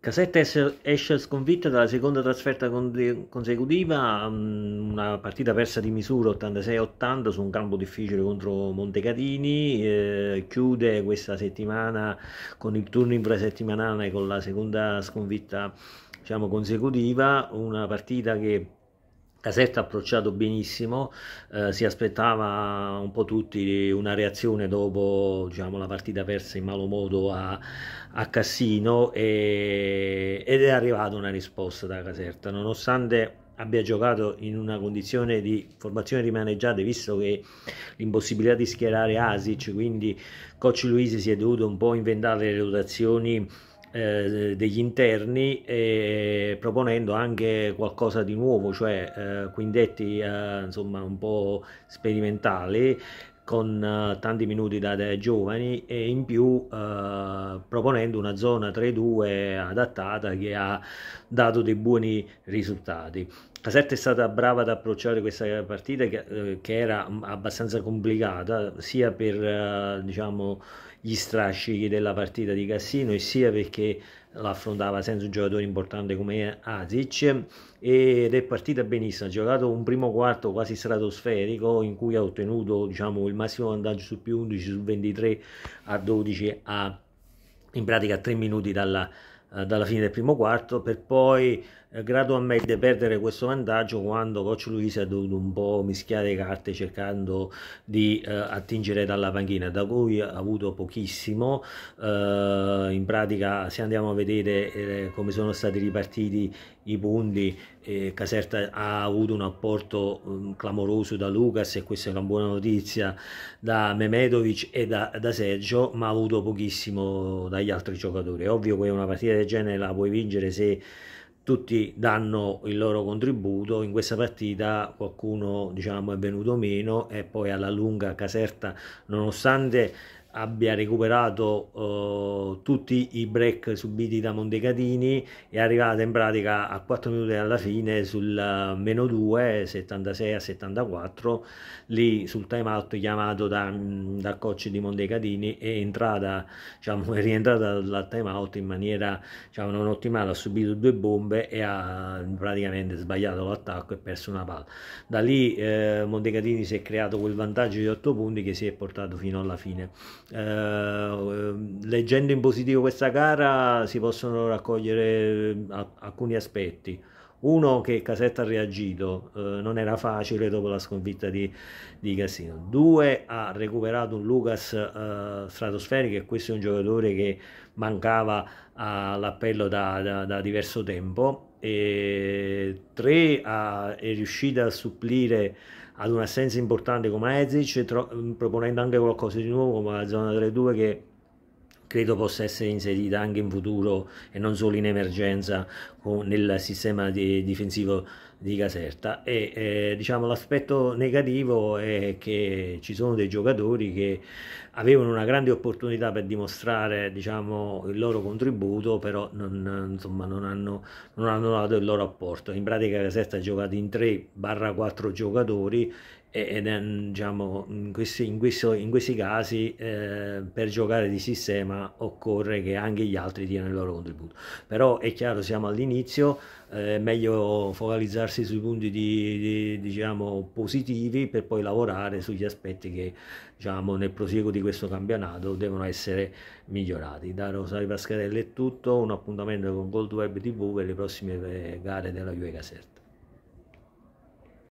Casetta esce sconfitta dalla seconda trasferta consecutiva, mm, una partita persa di misura 86-80 su un campo difficile contro Montecatini, eh, chiude questa settimana con il turno infrasettimanale con la seconda sconfitta diciamo, consecutiva, una partita che Caserta ha approcciato benissimo, eh, si aspettava un po' tutti una reazione dopo diciamo, la partita persa in malo modo a, a Cassino e, ed è arrivata una risposta da Caserta, nonostante abbia giocato in una condizione di formazione rimaneggiata, visto che l'impossibilità di schierare Asic, quindi Coach Luisi si è dovuto un po' inventare le rotazioni eh, degli interni e proponendo anche qualcosa di nuovo, cioè eh, quintetti eh, insomma un po' sperimentali con uh, tanti minuti dati ai giovani e in più uh, proponendo una zona 3-2 adattata che ha dato dei buoni risultati. Casetta è stata brava ad approcciare questa partita che, eh, che era abbastanza complicata sia per eh, diciamo, gli strascichi della partita di Cassino e sia perché l'affrontava senza un giocatore importante come Asic ed è partita benissimo, ha giocato un primo quarto quasi stratosferico in cui ha ottenuto diciamo, il massimo vantaggio su più 11 su 23 a 12 a in pratica a 3 minuti dalla, eh, dalla fine del primo quarto per poi eh, gradualmente perdere questo vantaggio quando Coach Luis ha dovuto un po' mischiare carte cercando di eh, attingere dalla panchina da cui ha avuto pochissimo eh, in pratica se andiamo a vedere eh, come sono stati ripartiti i punti eh, Caserta ha avuto un apporto um, clamoroso da Lucas e questa è una buona notizia da Memedovic e da, da Sergio ma ha avuto pochissimo dagli altri giocatori è ovvio che è una partita del genere la puoi vincere se tutti danno il loro contributo, in questa partita qualcuno diciamo, è venuto meno e poi alla lunga Caserta nonostante abbia recuperato eh, tutti i break subiti da Montecatini è arrivata in pratica a 4 minuti alla fine sul eh, meno 2 76 a 74 lì sul time out chiamato da, mm, da coach di Montecatini è entrata diciamo, è rientrata dal time out in maniera diciamo, non ottimale ha subito due bombe e ha praticamente sbagliato l'attacco e perso una palla da lì eh, Montecatini si è creato quel vantaggio di 8 punti che si è portato fino alla fine eh, ehm, leggendo in positivo questa gara si possono raccogliere ehm, alcuni aspetti. Uno che Casetta ha reagito, eh, non era facile dopo la sconfitta di, di Casino. Due, ha recuperato un Lucas eh, stratosferico e questo è un giocatore che mancava all'appello ah, da, da, da diverso tempo e 3 ha, è riuscita a supplire ad un'assenza importante come Ezic proponendo anche qualcosa di nuovo come la zona 3-2 che credo possa essere inserita anche in futuro e non solo in emergenza nel sistema di, difensivo di Caserta e eh, diciamo l'aspetto negativo è che ci sono dei giocatori che avevano una grande opportunità per dimostrare diciamo il loro contributo però non, insomma, non, hanno, non hanno dato il loro apporto in pratica Caserta ha giocato in 3-4 giocatori ed è, diciamo, in, questi, in, questo, in questi casi eh, per giocare di sistema occorre che anche gli altri diano il loro contributo però è chiaro siamo all'inizio eh, è meglio focalizzarsi sui punti di, di, diciamo, positivi per poi lavorare sugli aspetti che diciamo, nel prosieguo di questo campionato devono essere migliorati. Da Rosario Pascarelli è tutto, un appuntamento con Gold Web TV per le prossime eh, gare della Juve Caserta.